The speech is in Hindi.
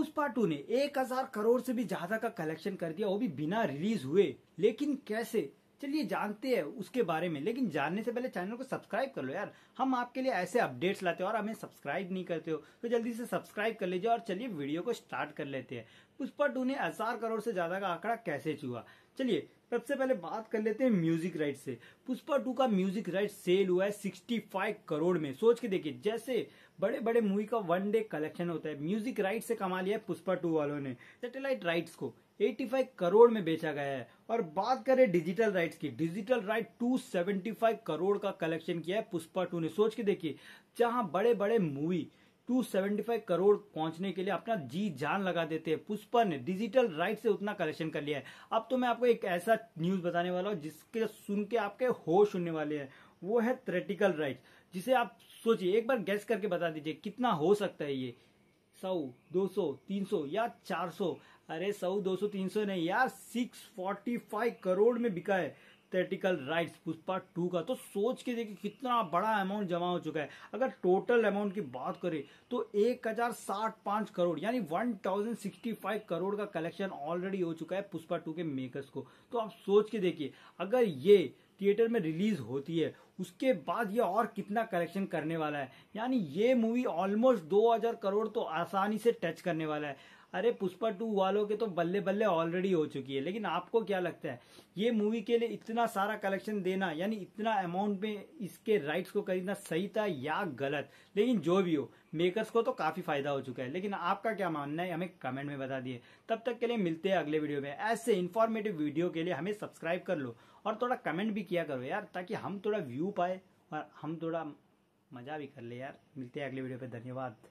पुष्पा टू ने एक हजार करोड़ से भी ज्यादा का कलेक्शन कर दिया वो भी बिना रिलीज हुए लेकिन कैसे चलिए जानते हैं उसके बारे में लेकिन जानने से पहले चैनल को सब्सक्राइब कर लो यार हम आपके लिए ऐसे अपडेट्स लाते हो और हमें सब्सक्राइब नहीं करते हो तो जल्दी से सब्सक्राइब कर लीजिए और चलिए वीडियो को स्टार्ट कर लेते हैं पुष्पा टू ने हजार करोड़ से ज्यादा का आंकड़ा कैसे छुआ चलिए सबसे पहले बात कर लेते हैं म्यूजिक राइट से पुष्पा टू का म्यूजिक राइट सेल हुआ है फाइव करोड़ में सोच के देखिए जैसे बड़े बड़े मूवी का वन डे कलेक्शन होता है म्यूजिक राइट से कमा लिया है पुष्पा टू वालों ने सैटेलाइट राइट्स को 85 करोड़ में बेचा गया है और बात करें डिजिटल राइट्स की डिजिटल राइट 275 करोड़ का कलेक्शन किया है पुष्पा टू ने सोच के देखिए जहां बड़े बड़े मूवी 275 करोड़ पहुंचने के लिए अपना जी जान लगा देते हैं पुष्पा ने डिजिटल राइट से उतना कलेक्शन कर लिया है अब तो मैं आपको एक ऐसा न्यूज बताने वाला हूँ जिसके सुन के आपके होश सुनने वाले हैं वो है थ्रेटिकल राइट जिसे आप सोचिए एक बार गैस करके बता दीजिए कितना हो सकता है ये सौ दो सौ तीन सौ या चार सौ अरे सौ दो सौ तीन सौ नहीं यार सिक्स फोर्टी फाइव करोड़ में बिका है थेटिकल राइट्स पुष्पा टू का तो सोच के देखिए कितना बड़ा अमाउंट जमा हो चुका है अगर टोटल अमाउंट की बात करें तो एक हजार साठ पांच करोड़ यानी one thousand sixty five crore का कलेक्शन ऑलरेडी हो चुका है पुष्पा टू के मेकर्स को तो आप सोच के देखिए अगर ये थिएटर में रिलीज होती है उसके बाद ये और कितना कलेक्शन करने वाला है यानी ये मूवी ऑलमोस्ट 2000 करोड़ तो आसानी से टच करने वाला है अरे पुष्पा टू वालों के तो बल्ले बल्ले ऑलरेडी हो चुकी है लेकिन आपको क्या लगता है ये मूवी के लिए इतना सारा कलेक्शन देना यानी इतना अमाउंट में इसके राइट्स को खरीदना सही था या गलत लेकिन जो भी हो मेकर्स को तो काफी फायदा हो चुका है लेकिन आपका क्या मानना है हमें कमेंट में बता दिए तब तक के लिए मिलते हैं अगले वीडियो में ऐसे इन्फॉर्मेटिव वीडियो के लिए हमें सब्सक्राइब कर लो और थोड़ा कमेंट भी किया करो यार ताकि हम थोड़ा व्यू पाए और हम थोड़ा मज़ा भी कर ले यार मिलते हैं अगले वीडियो पे धन्यवाद